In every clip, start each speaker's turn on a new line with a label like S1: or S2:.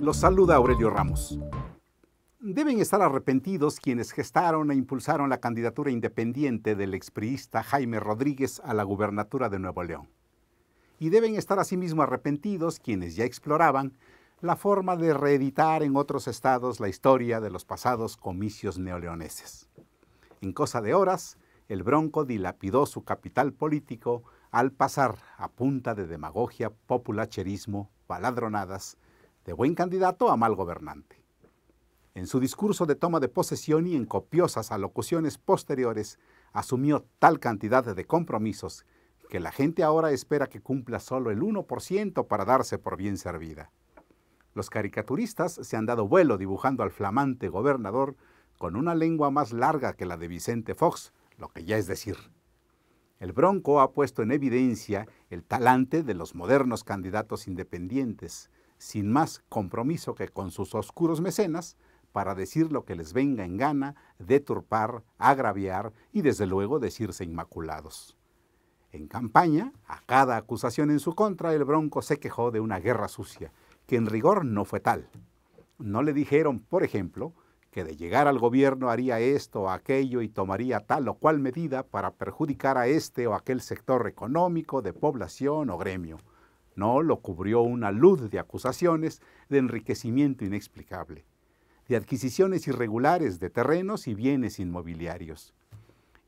S1: Los saluda Aurelio Ramos. Deben estar arrepentidos quienes gestaron e impulsaron la candidatura independiente del expriista Jaime Rodríguez a la gubernatura de Nuevo León. Y deben estar asimismo arrepentidos quienes ya exploraban la forma de reeditar en otros estados la historia de los pasados comicios neoleoneses. En cosa de horas, el Bronco dilapidó su capital político al pasar a punta de demagogia, populacherismo, baladronadas, de buen candidato a mal gobernante. En su discurso de toma de posesión y en copiosas alocuciones posteriores, asumió tal cantidad de compromisos que la gente ahora espera que cumpla solo el 1% para darse por bien servida. Los caricaturistas se han dado vuelo dibujando al flamante gobernador con una lengua más larga que la de Vicente Fox, lo que ya es decir. El Bronco ha puesto en evidencia el talante de los modernos candidatos independientes, sin más compromiso que con sus oscuros mecenas, para decir lo que les venga en gana, deturpar, agraviar y desde luego decirse inmaculados. En campaña, a cada acusación en su contra, el Bronco se quejó de una guerra sucia, que en rigor no fue tal. No le dijeron, por ejemplo, que de llegar al gobierno haría esto o aquello y tomaría tal o cual medida para perjudicar a este o aquel sector económico, de población o gremio. No lo cubrió una luz de acusaciones de enriquecimiento inexplicable, de adquisiciones irregulares de terrenos y bienes inmobiliarios.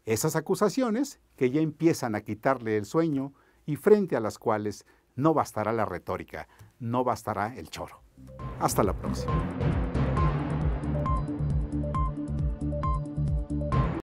S1: Esas acusaciones que ya empiezan a quitarle el sueño y frente a las cuales no bastará la retórica, no bastará el choro. Hasta la próxima.